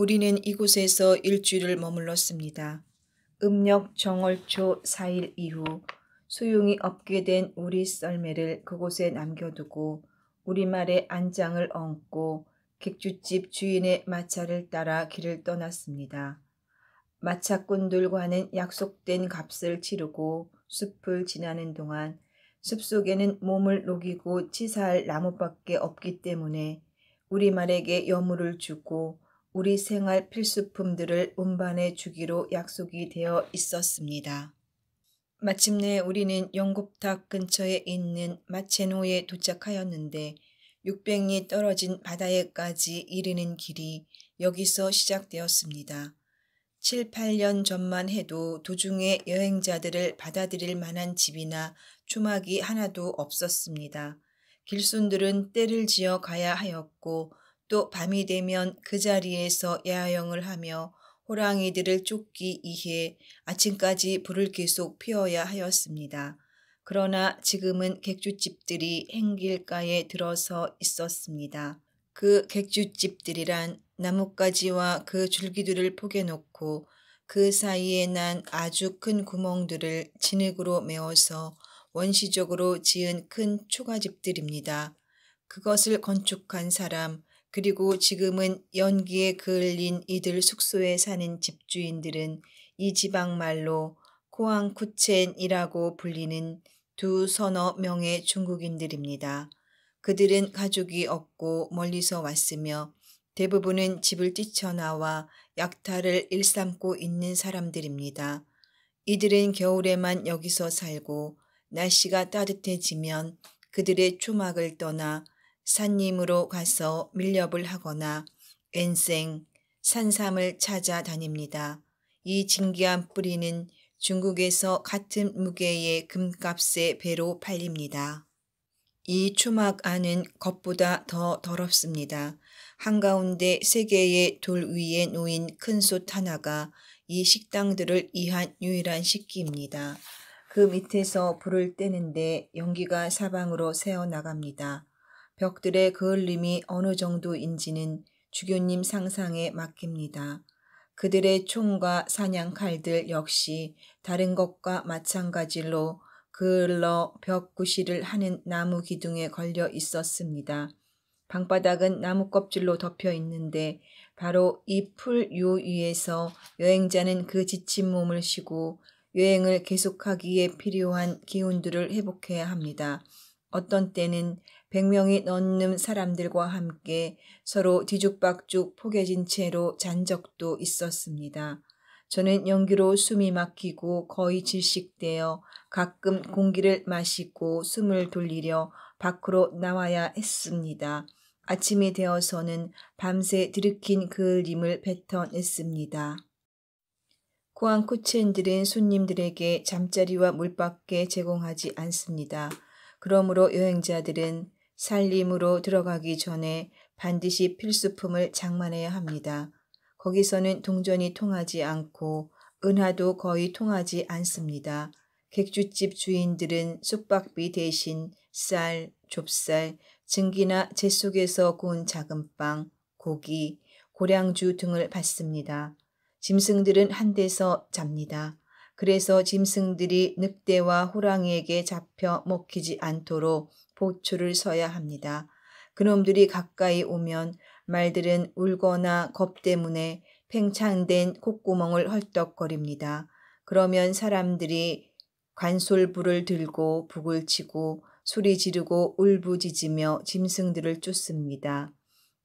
우리는 이곳에서 일주일을 머물렀습니다. 음력 정월초 4일 이후 소용이 없게 된 우리 썰매를 그곳에 남겨두고 우리말의 안장을 얹고 객주집 주인의 마차를 따라 길을 떠났습니다. 마차꾼들과는 약속된 값을 치르고 숲을 지나는 동안 숲속에는 몸을 녹이고 치사할 나무밖에 없기 때문에 우리말에게 여물을 주고 우리 생활 필수품들을 운반해 주기로 약속이 되어 있었습니다. 마침내 우리는 영곱탑 근처에 있는 마체노에 도착하였는데 600리 떨어진 바다에까지 이르는 길이 여기서 시작되었습니다. 7, 8년 전만 해도 도중에 여행자들을 받아들일 만한 집이나 초막이 하나도 없었습니다. 길손들은 때를 지어 가야 하였고 또 밤이 되면 그 자리에서 야영을 하며 호랑이들을 쫓기 이해 아침까지 불을 계속 피워야 하였습니다. 그러나 지금은 객주집들이 행길가에 들어서 있었습니다. 그 객주집들이란 나뭇가지와 그 줄기들을 포개놓고 그 사이에 난 아주 큰 구멍들을 진흙으로 메워서 원시적으로 지은 큰 초가집들입니다. 그것을 건축한 사람, 그리고 지금은 연기에 그을린 이들 숙소에 사는 집주인들은 이 지방 말로 코앙쿠첸이라고 불리는 두 서너 명의 중국인들입니다. 그들은 가족이 없고 멀리서 왔으며 대부분은 집을 뛰쳐나와 약탈을 일삼고 있는 사람들입니다. 이들은 겨울에만 여기서 살고 날씨가 따뜻해지면 그들의 초막을 떠나 산림으로 가서 밀렵을 하거나 왼생, 산삼을 찾아다닙니다. 이 진귀한 뿌리는 중국에서 같은 무게의 금값에 배로 팔립니다. 이 추막 안은 겉보다 더 더럽습니다. 한가운데 세 개의 돌 위에 놓인 큰 솥 하나가 이 식당들을 위한 유일한 식기입니다. 그 밑에서 불을 떼는데 연기가 사방으로 새어나갑니다. 벽들의 그을림이 어느 정도인지는 주교님 상상에 맡깁니다. 그들의 총과 사냥 칼들 역시 다른 것과 마찬가지로 그을러 벽 구실을 하는 나무 기둥에 걸려 있었습니다. 방바닥은 나무 껍질로 덮여 있는데 바로 이풀요 위에서 여행자는 그 지친 몸을 쉬고 여행을 계속하기에 필요한 기운들을 회복해야 합니다. 어떤 때는 100명이 넘는 사람들과 함께 서로 뒤죽박죽 포개진 채로 잔 적도 있었습니다. 저는 연기로 숨이 막히고 거의 질식되어 가끔 공기를 마시고 숨을 돌리려 밖으로 나와야 했습니다. 아침이 되어서는 밤새 들이킨 그림을 뱉어냈습니다. 코안코첸들은 손님들에게 잠자리와 물밖에 제공하지 않습니다. 그러므로 여행자들은 살림으로 들어가기 전에 반드시 필수품을 장만해야 합니다. 거기서는 동전이 통하지 않고 은하도 거의 통하지 않습니다. 객주집 주인들은 숙박비 대신 쌀, 좁쌀, 증기나 j 속에서 구운 작은 빵, 고기, 고량주 등을 받습니다. 짐승들은 한 데서 잡니다. 그래서 짐승들이 늑대와 호랑이에게 잡혀 먹히지 않도록 보초를 서야 합니다. 그놈들이 가까이 오면 말들은 울거나 겁 때문에 팽창된 콧구멍을 헐떡거립니다. 그러면 사람들이 관솔불을 들고 북을 치고 소리 지르고 울부짖으며 짐승들을 쫓습니다.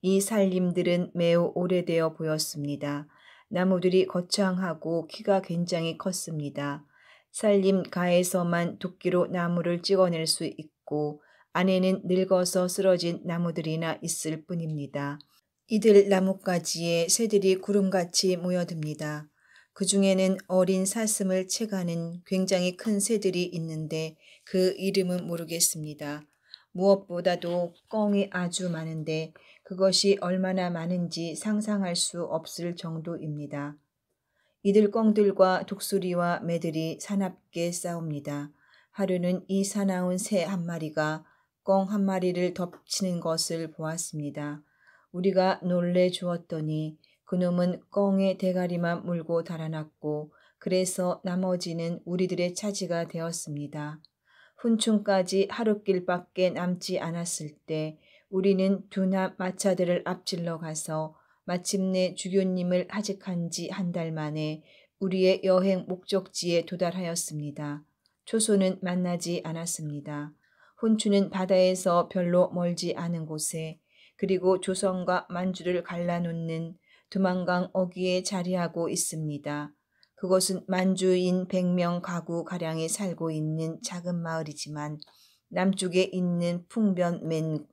이 살림들은 매우 오래되어 보였습니다. 나무들이 거창하고 키가 굉장히 컸습니다. 살림 가에서만 도끼로 나무를 찍어낼 수 있고 안에는 늙어서 쓰러진 나무들이나 있을 뿐입니다. 이들 나뭇가지에 새들이 구름같이 모여듭니다. 그 중에는 어린 사슴을 채가는 굉장히 큰 새들이 있는데 그 이름은 모르겠습니다. 무엇보다도 꿩이 아주 많은데 그것이 얼마나 많은지 상상할 수 없을 정도입니다. 이들 꿩들과 독수리와 매들이 사납게 싸웁니다. 하루는 이 사나운 새 한 마리가 꿩한 마리를 덮치는 것을 보았습니다. 우리가 놀래 주었더니 그놈은 꿩의 대가리만 물고 달아났고 그래서 나머지는 우리들의 차지가 되었습니다. 훈충까지 하룻길밖에 남지 않았을 때 우리는 두납 마차들을 앞질러 가서 마침내 주교님을 하직한 지 한 달 만에 우리의 여행 목적지에 도달하였습니다. 초소는 만나지 않았습니다. 혼추는 바다에서 별로 멀지 않은 곳에 그리고 조선과 만주를 갈라놓는 두만강 어귀에 자리하고 있습니다. 그곳은 만주인 100명 가구 가량이 살고 있는 작은 마을이지만 남쪽에 있는 풍변 맨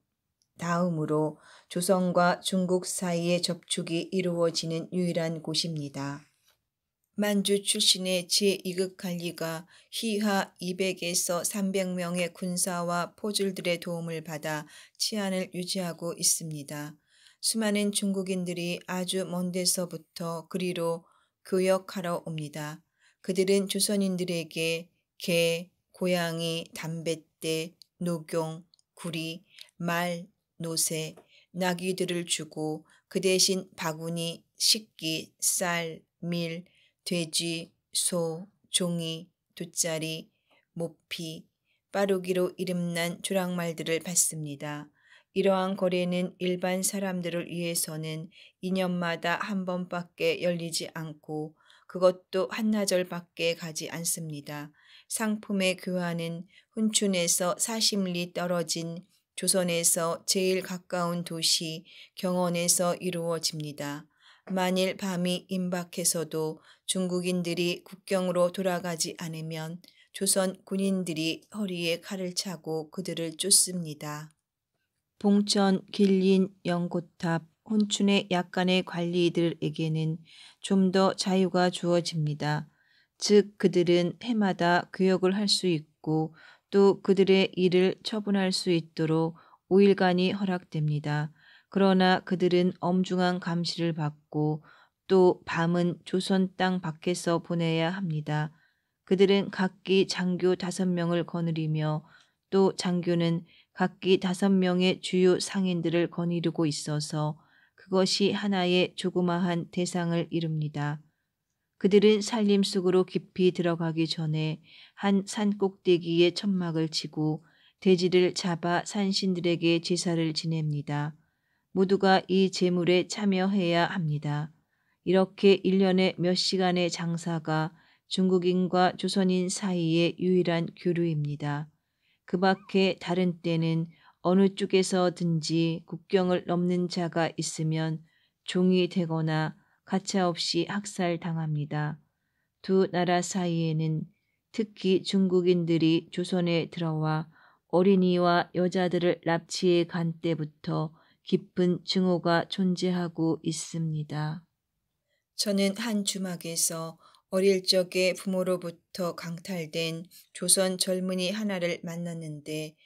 다음으로 조선과 중국 사이의 접촉이 이루어지는 유일한 곳입니다. 만주 출신의 제2급 관리가 희하 200에서 300명의 군사와 포졸들의 도움을 받아 치안을 유지하고 있습니다. 수많은 중국인들이 아주 먼 데서부터 그리로 교역하러 옵니다. 그들은 조선인들에게 개, 고양이, 담뱃대, 녹용, 구리, 말, 노새, 나귀들을 주고 그 대신 바구니, 식기, 쌀, 밀, 돼지, 소, 종이, 돗자리, 모피, 빠르기로 이름난 조랑말들을 봤습니다. 이러한 거래는 일반 사람들을 위해서는 2년마다 한 번밖에 열리지 않고 그것도 한나절밖에 가지 않습니다. 상품의 교환은 훈춘에서 40리 떨어진 조선에서 제일 가까운 도시 경원에서 이루어집니다. 만일 밤이 임박해서도 중국인들이 국경으로 돌아가지 않으면 조선 군인들이 허리에 칼을 차고 그들을 쫓습니다. 봉천, 길린, 연고탑, 혼춘의 약간의 관리들에게는 좀 더 자유가 주어집니다. 즉 그들은 해마다 교역을 할 수 있고 또 그들의 일을 처분할 수 있도록 5일간이 허락됩니다. 그러나 그들은 엄중한 감시를 받고 또 밤은 조선 땅 밖에서 보내야 합니다. 그들은 각기 장교 다섯 명을 거느리며 또 장교는 각기 다섯 명의 주요 상인들을 거느리고 있어서 그것이 하나의 조그마한 대상을 이룹니다. 그들은 산림 속으로 깊이 들어가기 전에 한 산 꼭대기에 천막을 치고 돼지를 잡아 산신들에게 제사를 지냅니다. 모두가 이 재물에 참여해야 합니다. 이렇게 1년에 몇 시간의 장사가 중국인과 조선인 사이의 유일한 교류입니다. 그 밖에 다른 때는 어느 쪽에서든지 국경을 넘는 자가 있으면 종이 되거나 가차없이 학살당합니다. 두 나라 사이에는 특히 중국인들이 조선에 들어와 어린이와 여자들을 납치해 간 때부터 깊은 증오가 존재하고 있습니다. 저는 한 주막에서 어릴 적에 부모로부터 강탈된 조선 젊은이 하나를 만났는데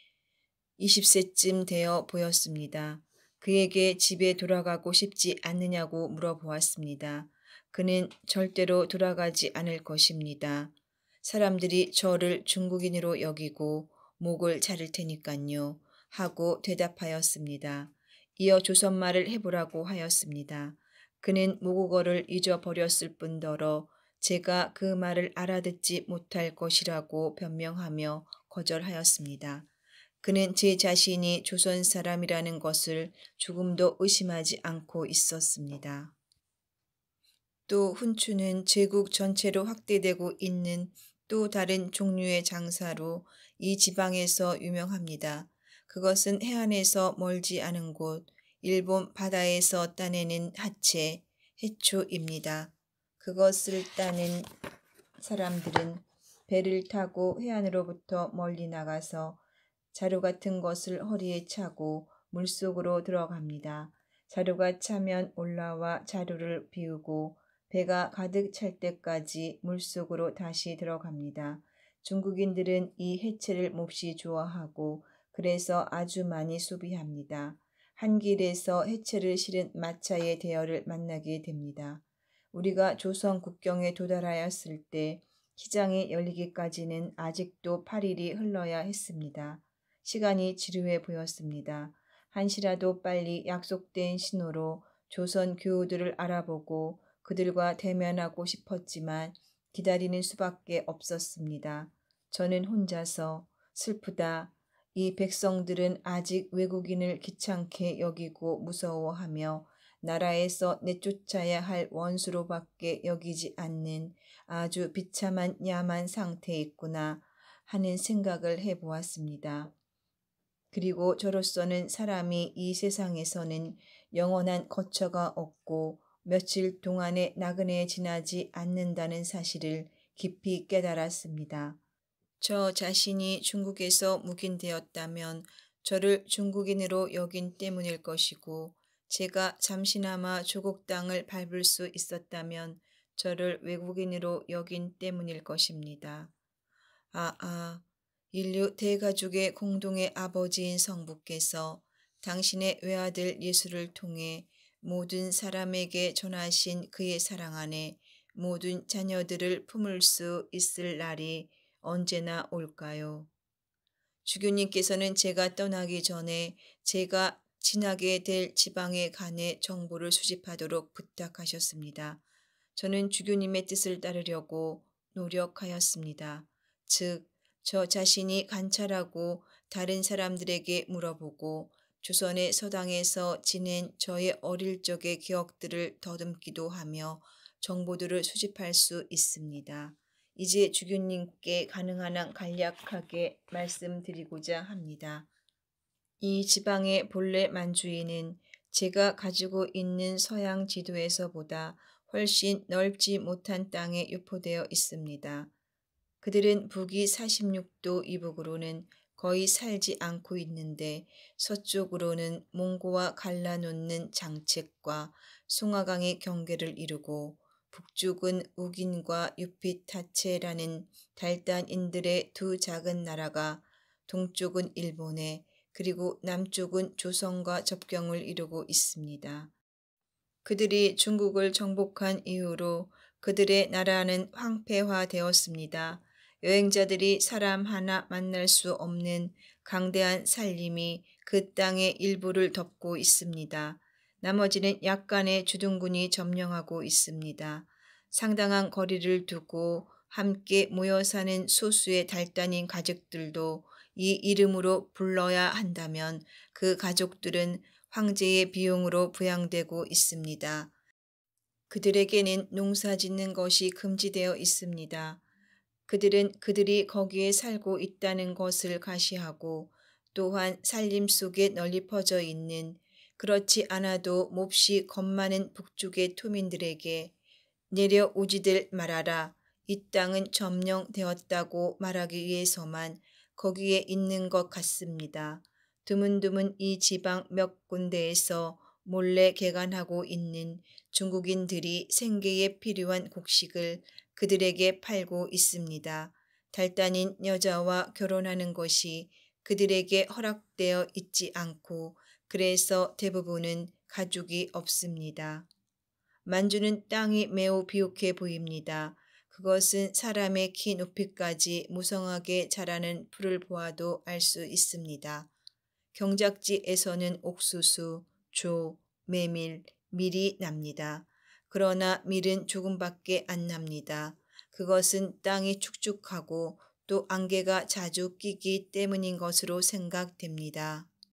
20세쯤 되어 보였습니다. 그에게 집에 돌아가고 싶지 않느냐고 물어보았습니다. 그는 절대로 돌아가지 않을 것입니다. 사람들이 저를 중국인으로 여기고 목을 자를 테니깐요. 하고 대답하였습니다. 이어 조선말을 해보라고 하였습니다. 그는 모국어를 잊어버렸을 뿐더러 제가 그 말을 알아듣지 못할 것이라고 변명하며 거절하였습니다. 그는 제 자신이 조선 사람이라는 것을 조금도 의심하지 않고 있었습니다. 또 훈추는 제국 전체로 확대되고 있는 또 다른 종류의 장사로 이 지방에서 유명합니다. 그것은 해안에서 멀지 않은 곳, 일본 바다에서 따내는 하체, 해초입니다. 그것을 따낸 사람들은 배를 타고 해안으로부터 멀리 나가서 자루 같은 것을 허리에 차고 물속으로 들어갑니다. 자루가 차면 올라와 자루를 비우고 배가 가득 찰 때까지 물속으로 다시 들어갑니다. 중국인들은 이 해체를 몹시 좋아하고 그래서 아주 많이 소비합니다. 한 길에서 해체를 실은 마차의 대열을 만나게 됩니다. 우리가 조선 국경에 도달하였을 때 시장이 열리기까지는 아직도 8일이 흘러야 했습니다. 시간이 지루해 보였습니다. 한시라도 빨리 약속된 신호로 조선 교우들을 알아보고 그들과 대면하고 싶었지만 기다리는 수밖에 없었습니다. 저는 혼자서 슬프다, 이 백성들은 아직 외국인을 귀찮게 여기고 무서워하며 나라에서 내쫓아야 할 원수로밖에 여기지 않는 아주 비참한 야만 상태에 있구나 하는 생각을 해보았습니다. 그리고 저로서는 사람이 이 세상에서는 영원한 거처가 없고 며칠 동안의 나그네에 지나지 않는다는 사실을 깊이 깨달았습니다. 저 자신이 중국에서 묵인되었다면 저를 중국인으로 여긴 때문일 것이고 제가 잠시나마 조국 땅을 밟을 수 있었다면 저를 외국인으로 여긴 때문일 것입니다. 아아, 아, 인류 대가족의 공동의 아버지인 성부께서 당신의 외아들 예수를 통해 모든 사람에게 전하신 그의 사랑 안에 모든 자녀들을 품을 수 있을 날이 언제나 올까요? 주교님께서는 제가 떠나기 전에 제가 지나게 될 지방에 관해 정보를 수집하도록 부탁하셨습니다. 저는 주교님의 뜻을 따르려고 노력하였습니다. 즉, 저 자신이 관찰하고 다른 사람들에게 물어보고 조선의 서당에서 지낸 저의 어릴 적의 기억들을 더듬기도 하며 정보들을 수집할 수 있습니다. 이제 주교님께 가능한 한 간략하게 말씀드리고자 합니다. 이 지방의 본래 만주인은 제가 가지고 있는 서양 지도에서보다 훨씬 넓지 못한 땅에 유포되어 있습니다. 그들은 북위 46도 이북으로는 거의 살지 않고 있는데 서쪽으로는 몽고와 갈라놓는 장책과 송화강의 경계를 이루고 북쪽은 우긴과 유피타체라는 달단인들의 두 작은 나라가 동쪽은 일본에 그리고 남쪽은 조선과 접경을 이루고 있습니다. 그들이 중국을 정복한 이후로 그들의 나라는 황폐화되었습니다. 여행자들이 사람 하나 만날 수 없는 강대한 살림이 그 땅의 일부를 덮고 있습니다. 나머지는 약간의 주둔군이 점령하고 있습니다. 상당한 거리를 두고 함께 모여 사는 소수의 달단인 가족들도 이 이름으로 불러야 한다면 그 가족들은 황제의 비용으로 부양되고 있습니다. 그들에게는 농사 짓는 것이 금지되어 있습니다. 그들은 그들이 거기에 살고 있다는 것을 가시하고 또한 살림 속에 널리 퍼져 있는 그렇지 않아도 몹시 겁많은 북쪽의 토민들에게 내려오지들 말아라. 이 땅은 점령되었다고 말하기 위해서만 거기에 있는 것 같습니다. 드문드문 이 지방 몇 군데에서 몰래 개간하고 있는 중국인들이 생계에 필요한 곡식을 그들에게 팔고 있습니다. 달단인 여자와 결혼하는 것이 그들에게 허락되어 있지 않고 그래서 대부분은 가족이 없습니다. 만주는 땅이 매우 비옥해 보입니다. 그것은 사람의 키 높이까지 무성하게 자라는 풀을 보아도 알 수 있습니다. 경작지에서는 옥수수, 조, 메밀, 밀이 납니다. 그러나 밀은 조금밖에 안 납니다. 그것은 땅이 축축하고 또 안개가 자주 끼기 때문인 것으로 생각됩니다.